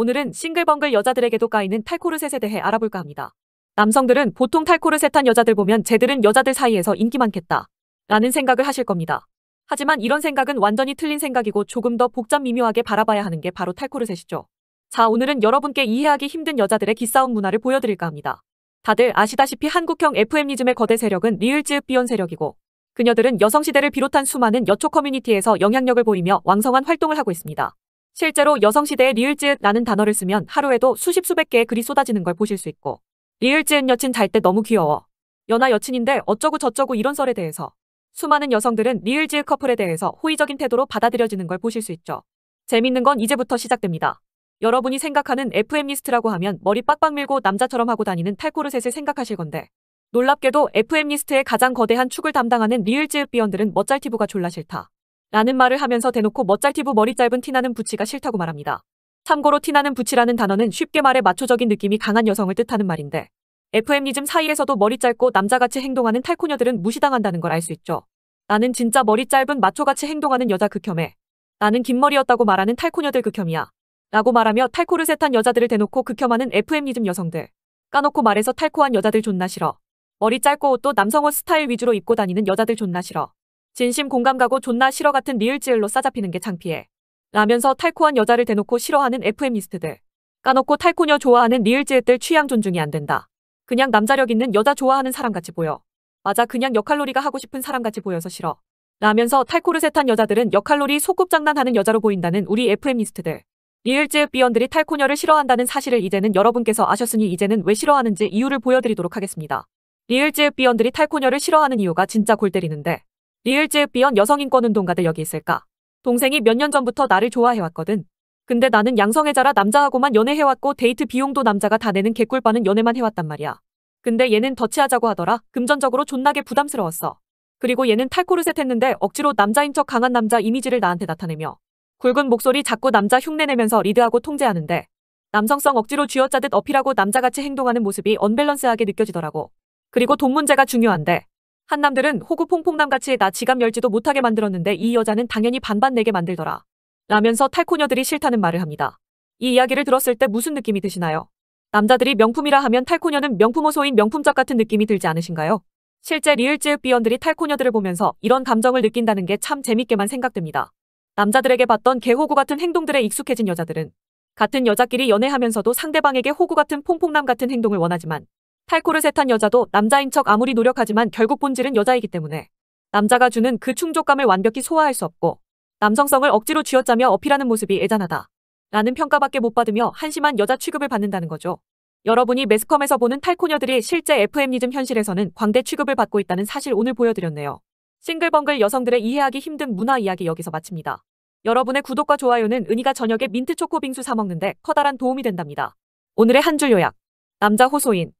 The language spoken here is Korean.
오늘은 싱글벙글 여자들에게도 까이는 탈코르셋에 대해 알아볼까 합니다. 남성들은 보통 탈코르셋한 여자들 보면 쟤들은 여자들 사이에서 인기 많겠다 라는 생각을 하실 겁니다. 하지만 이런 생각은 완전히 틀린 생각이고 조금 더 복잡 미묘하게 바라봐야 하는 게 바로 탈코르셋이죠. 자 오늘은 여러분께 이해하기 힘든 여자들의 기싸움 문화를 보여드릴까 합니다. 다들 아시다시피 한국형 FM리즘의 거대 세력은 리을즈 비온 세력이고 그녀들은 여성시대를 비롯한 수많은 여초 커뮤니티에서 영향력을 보이며 왕성한 활동을 하고 있습니다. 실제로 여성시대의 리을지읒라는 단어를 쓰면 하루에도 수십 수백 개의 글이 쏟아지는 걸 보실 수 있고 리을지읒 여친 잘 때 너무 귀여워. 연하 여친인데 어쩌고 저쩌고 이런 설에 대해서 수많은 여성들은 리을지읒 커플에 대해서 호의적인 태도로 받아들여지는 걸 보실 수 있죠. 재밌는 건 이제부터 시작됩니다. 여러분이 생각하는 FM 리스트라고 하면 머리 빡빡 밀고 남자처럼 하고 다니는 탈코르셋을 생각하실 건데 놀랍게도 FM 리스트의 가장 거대한 축을 담당하는 리을즈읒 비언들은 멋잘티브가 졸라 싫다. 라는 말을 하면서 대놓고 멋잘티브 머리 짧은 티나는 부치가 싫다고 말합니다. 참고로 티나는 부치라는 단어는 쉽게 말해 마초적인 느낌이 강한 여성을 뜻하는 말인데 FM이즘 사이에서도 머리 짧고 남자같이 행동하는 탈코녀들은 무시당한다는 걸 알 수 있죠. 나는 진짜 머리 짧은 마초같이 행동하는 여자 극혐해. 그 나는 긴 머리였다고 말하는 탈코녀들 극혐이야. 그 라고 말하며 탈코르세 탄 여자들을 대놓고 극혐하는 그 FM이즘 여성들. 까놓고 말해서 탈코한 여자들 존나 싫어. 머리 짧고 옷도 남성 옷 스타일 위주로 입고 다니는 여자들 존나 싫어. 진심 공감 가고 존나 싫어 같은 리을지을로 싸잡히는 게 창피해. 라면서 탈코한 여자를 대놓고 싫어하는 FM이스트들. 까놓고 탈코녀 좋아하는 리을지읒들 취향 존중이 안 된다. 그냥 남자력 있는 여자 좋아하는 사람같이 보여. 맞아 그냥 역할놀이가 하고 싶은 사람같이 보여서 싫어. 라면서 탈코르세 탄 여자들은 역할놀이 소꿉장난하는 여자로 보인다는 우리 FM이스트들. 리을지의 비언들이 탈코녀를 싫어한다는 사실을 이제는 여러분께서 아셨으니 이제는 왜 싫어하는지 이유를 보여드리도록 하겠습니다. 리을즈의 비언들이 탈코녀를 싫어하는 이유가 진짜 골 때리는데 리을즈의 비언 여성인권운동가들 여기 있을까? 동생이 몇 년 전부터 나를 좋아해왔거든. 근데 나는 양성애자라 남자하고만 연애해왔고 데이트 비용도 남자가 다 내는 개꿀빠는 연애만 해왔단 말이야. 근데 얘는 더치하자고 하더라. 금전적으로 존나게 부담스러웠어. 그리고 얘는 탈코르셋 했는데 억지로 남자인 척 강한 남자 이미지를 나한테 나타내며 굵은 목소리 자꾸 남자 흉내내면서 리드하고 통제하는데 남성성 억지로 쥐어짜듯 어필하고 남자같이 행동하는 모습이 언밸런스하게 느껴지더라고. 그리고 돈 문제가 중요한데 한남들은 호구 퐁퐁남같이 나 지갑 열지도 못하게 만들었는데 이 여자는 당연히 반반 내게 만들더라. 라면서 탈코녀들이 싫다는 말을 합니다. 이 이야기를 들었을 때 무슨 느낌이 드시나요? 남자들이 명품이라 하면 탈코녀는 명품 호소인 명품작 같은 느낌이 들지 않으신가요? 실제 리을즈읍 비언들이 탈코녀들을 보면서 이런 감정을 느낀다는 게 참 재밌게만 생각됩니다. 남자들에게 봤던 개호구 같은 행동들에 익숙해진 여자들은 같은 여자끼리 연애하면서도 상대방에게 호구 같은 퐁퐁남 같은 행동을 원하지만 탈코를 세탄 여자도 남자인 척 아무리 노력하지만 결국 본질은 여자이기 때문에 남자가 주는 그 충족감을 완벽히 소화할 수 없고 남성성을 억지로 쥐어짜며 어필하는 모습이 애잔하다. 라는 평가밖에 못 받으며 한심한 여자 취급을 받는다는 거죠. 여러분이 매스컴에서 보는 탈코녀들이 실제 f m 리즘 현실에서는 광대 취급을 받고 있다는 사실 오늘 보여드렸네요. 싱글벙글 여성들의 이해하기 힘든 문화 이야기 여기서 마칩니다. 여러분의 구독과 좋아요는 은희가 저녁에 민트초코 빙수 사 먹는데 커다란 도움이 된답니다. 오늘의 한 줄 요약. 남자 호소인.